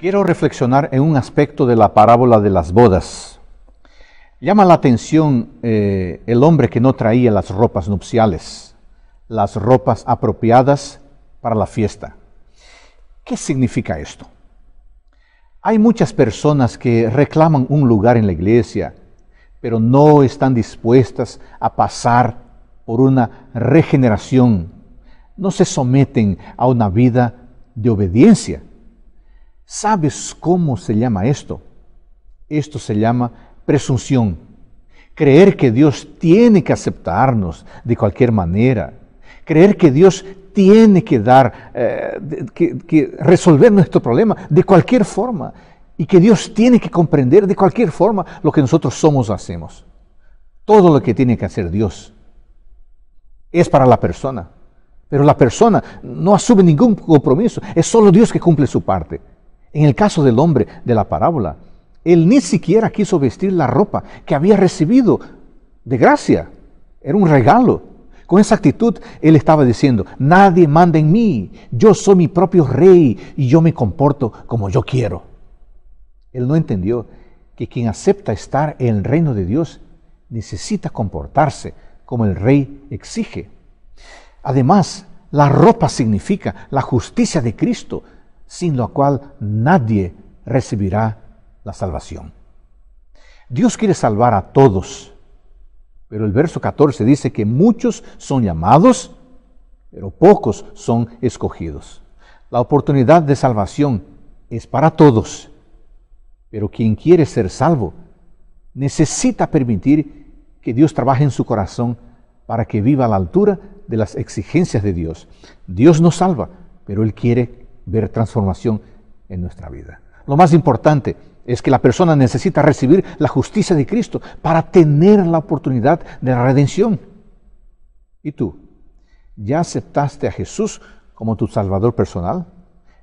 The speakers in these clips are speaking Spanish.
Quiero reflexionar en un aspecto de la parábola de las bodas. Llama la atención eh, el hombre que no traía las ropas nupciales, las ropas apropiadas para la fiesta. ¿Qué significa esto? Hay muchas personas que reclaman un lugar en la iglesia, pero no están dispuestas a pasar por una regeneración. No se someten a una vida de obediencia ¿Sabes cómo se llama esto? Esto se llama presunción. Creer que Dios tiene que aceptarnos de cualquier manera. Creer que Dios tiene que dar, eh, que, resolver nuestro problema de cualquier forma. Y que Dios tiene que comprender de cualquier forma lo que nosotros somos o hacemos. Todo lo que tiene que hacer Dios es para la persona. Pero la persona no asume ningún compromiso. Es solo Dios que cumple su parte. En el caso del hombre de la parábola, él ni siquiera quiso vestir la ropa que había recibido de gracia. Era un regalo. Con esa actitud, él estaba diciendo, nadie manda en mí, yo soy mi propio rey y yo me comporto como yo quiero. Él no entendió que quien acepta estar en el reino de Dios necesita comportarse como el rey exige. Además, la ropa significa la justicia de Cristo, sin lo cual nadie recibirá la salvación. Dios quiere salvar a todos, pero el verso 14 dice que muchos son llamados, pero pocos son escogidos. La oportunidad de salvación es para todos, pero quien quiere ser salvo necesita permitir que Dios trabaje en su corazón para que viva a la altura de las exigencias de Dios. Dios nos salva, pero Él quiere ver transformación en nuestra vida. Lo más importante es que la persona necesita recibir la justicia de Cristo para tener la oportunidad de la redención. ¿Y tú? ¿Ya aceptaste a Jesús como tu Salvador personal?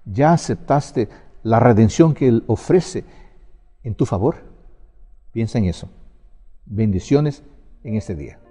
¿Ya aceptaste la redención que Él ofrece en tu favor? Piensa en eso. Bendiciones en este día.